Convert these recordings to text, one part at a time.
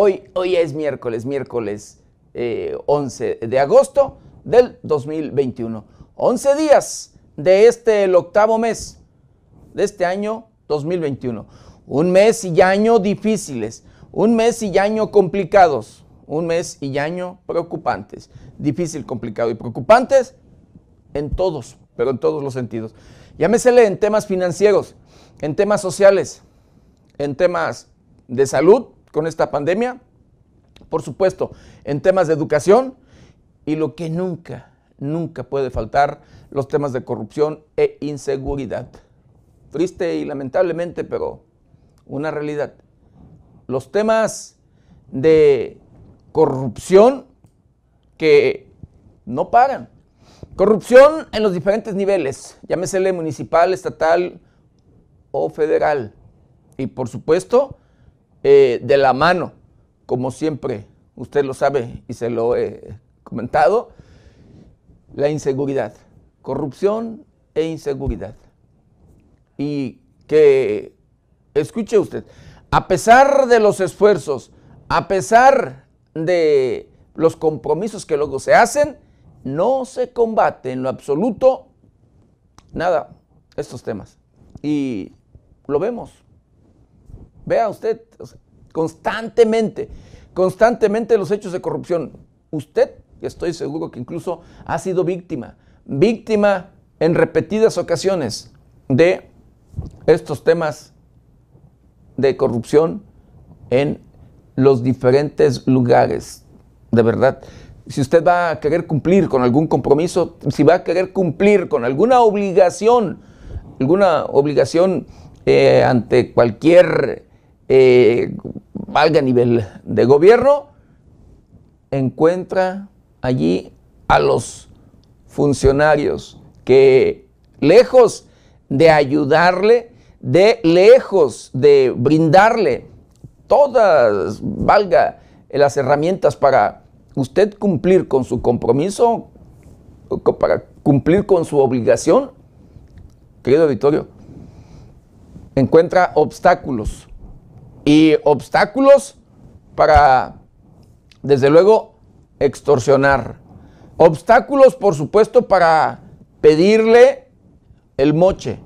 Hoy, es miércoles, miércoles 11 eh, de agosto del 2021. 11 días de este, octavo mes de este año 2021. Un mes y año difíciles, un mes y año complicados, un mes y año preocupantes. Difícil, complicado y preocupantes en todos, pero en todos los sentidos. Llámesele en temas financieros, en temas sociales, en temas de salud, con esta pandemia? Por supuesto, en temas de educación y lo que nunca, nunca puede faltar, los temas de corrupción e inseguridad. Triste y lamentablemente, pero una realidad. Los temas de corrupción que no paran. Corrupción en los diferentes niveles, llámesele municipal, estatal o federal. Y por supuesto, eh, de la mano, como siempre usted lo sabe y se lo he comentado, la inseguridad, corrupción e inseguridad. Y que, escuche usted, a pesar de los esfuerzos, a pesar de los compromisos que luego se hacen, no se combate en lo absoluto nada estos temas. Y lo vemos, Vea usted, constantemente, constantemente los hechos de corrupción. Usted, estoy seguro que incluso ha sido víctima, víctima en repetidas ocasiones de estos temas de corrupción en los diferentes lugares. De verdad, si usted va a querer cumplir con algún compromiso, si va a querer cumplir con alguna obligación, alguna obligación eh, ante cualquier Valga eh, valga nivel de gobierno, encuentra allí a los funcionarios que lejos de ayudarle, de lejos de brindarle todas, valga, las herramientas para usted cumplir con su compromiso, para cumplir con su obligación, querido auditorio, encuentra obstáculos y obstáculos para, desde luego, extorsionar. Obstáculos, por supuesto, para pedirle el moche,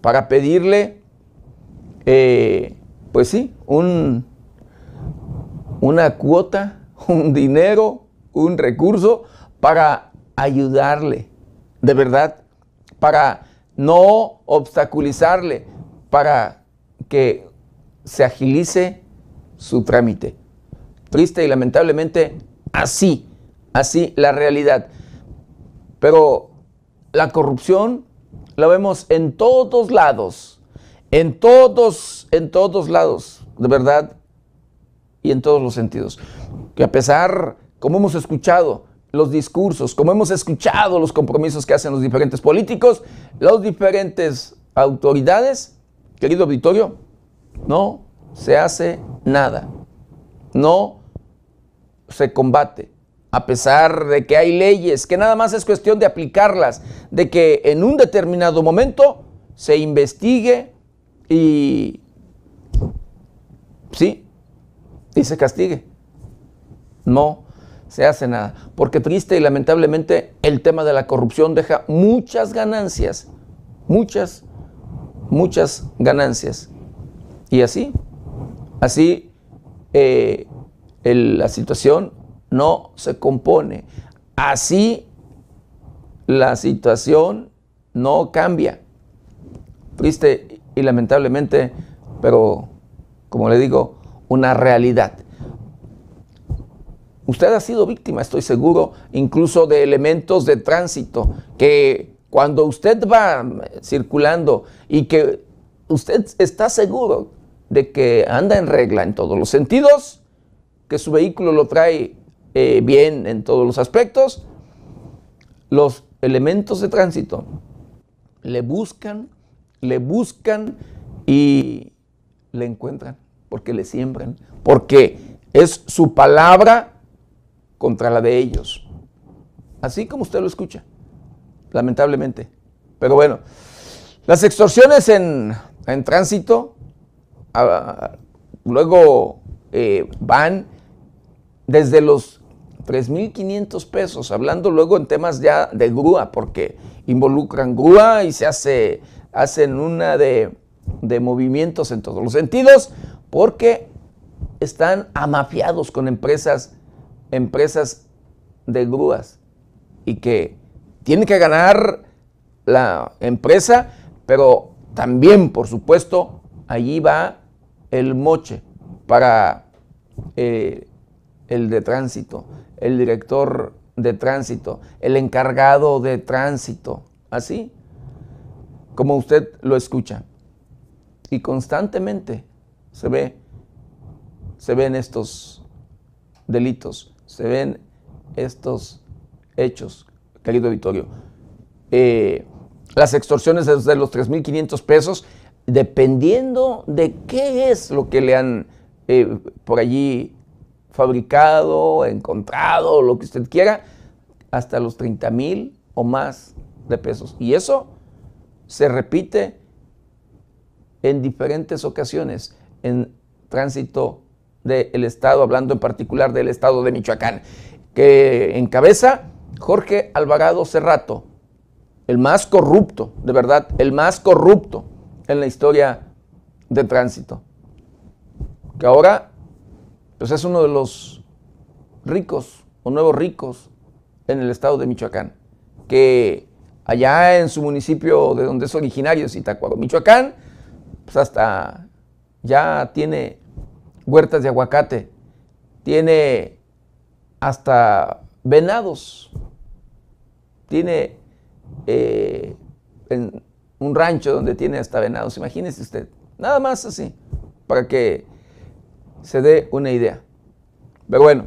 para pedirle, eh, pues sí, un, una cuota, un dinero, un recurso para ayudarle, de verdad, para no obstaculizarle, para que se agilice su trámite. Triste y lamentablemente así, así la realidad. Pero la corrupción la vemos en todos lados, en todos, en todos lados, de verdad, y en todos los sentidos. Que a pesar, como hemos escuchado, los discursos, como hemos escuchado los compromisos que hacen los diferentes políticos, las diferentes autoridades, querido auditorio, no se hace nada, no se combate, a pesar de que hay leyes, que nada más es cuestión de aplicarlas, de que en un determinado momento se investigue y sí, y se castigue. No se hace nada, porque triste y lamentablemente el tema de la corrupción deja muchas ganancias, muchas, muchas ganancias. Y así, así eh, la situación no se compone. Así la situación no cambia. Triste y lamentablemente, pero como le digo, una realidad. Usted ha sido víctima, estoy seguro, incluso de elementos de tránsito que cuando usted va circulando y que usted está seguro de que anda en regla en todos los sentidos, que su vehículo lo trae eh, bien en todos los aspectos, los elementos de tránsito le buscan, le buscan y le encuentran, porque le siembran, porque es su palabra contra la de ellos. Así como usted lo escucha, lamentablemente. Pero bueno, las extorsiones en tránsito luego eh, van desde los 3.500 pesos, hablando luego en temas ya de grúa, porque involucran grúa y se hace, hacen una de, de movimientos en todos los sentidos, porque están amafiados con empresas, empresas de grúas y que tiene que ganar la empresa, pero también, por supuesto, allí va el moche para eh, el de tránsito, el director de tránsito, el encargado de tránsito, así como usted lo escucha. Y constantemente se ve, se ven estos delitos, se ven estos hechos, querido Vittorio. Eh, las extorsiones de los 3.500 pesos dependiendo de qué es lo que le han eh, por allí fabricado, encontrado, lo que usted quiera, hasta los 30 mil o más de pesos. Y eso se repite en diferentes ocasiones en tránsito del Estado, hablando en particular del Estado de Michoacán, que encabeza Jorge Alvarado Cerrato, el más corrupto, de verdad, el más corrupto en la historia de tránsito, que ahora pues es uno de los ricos o nuevos ricos en el estado de Michoacán, que allá en su municipio de donde es originario, Zitácuaro, Michoacán, pues hasta ya tiene huertas de aguacate, tiene hasta venados, tiene eh, en, un rancho donde tiene hasta venados, imagínese usted, nada más así, para que se dé una idea. Pero bueno,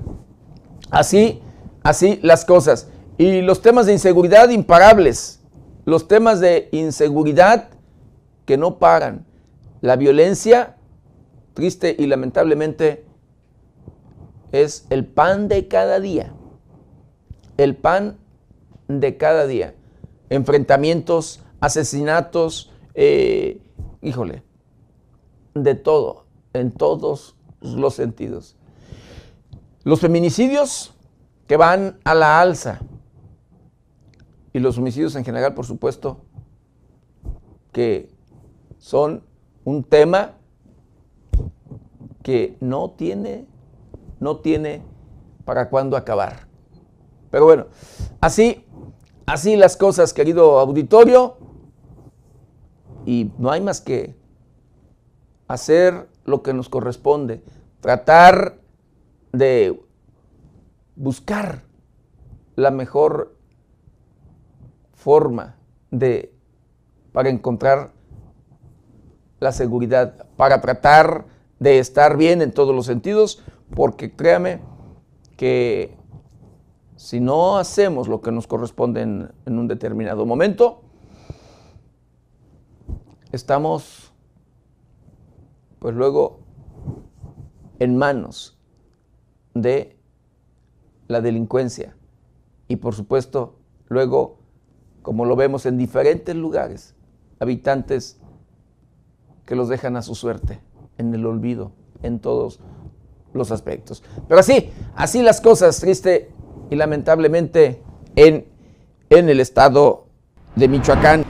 así, así las cosas. Y los temas de inseguridad imparables, los temas de inseguridad que no paran, la violencia, triste y lamentablemente, es el pan de cada día, el pan de cada día, enfrentamientos asesinatos, eh, híjole, de todo, en todos los sentidos. Los feminicidios que van a la alza y los homicidios en general, por supuesto, que son un tema que no tiene, no tiene para cuándo acabar. Pero bueno, así, así las cosas, querido auditorio y no hay más que hacer lo que nos corresponde, tratar de buscar la mejor forma de para encontrar la seguridad, para tratar de estar bien en todos los sentidos, porque créame que si no hacemos lo que nos corresponde en, en un determinado momento, estamos pues luego en manos de la delincuencia y por supuesto luego, como lo vemos en diferentes lugares, habitantes que los dejan a su suerte, en el olvido, en todos los aspectos. Pero así, así las cosas, triste y lamentablemente, en, en el estado de Michoacán.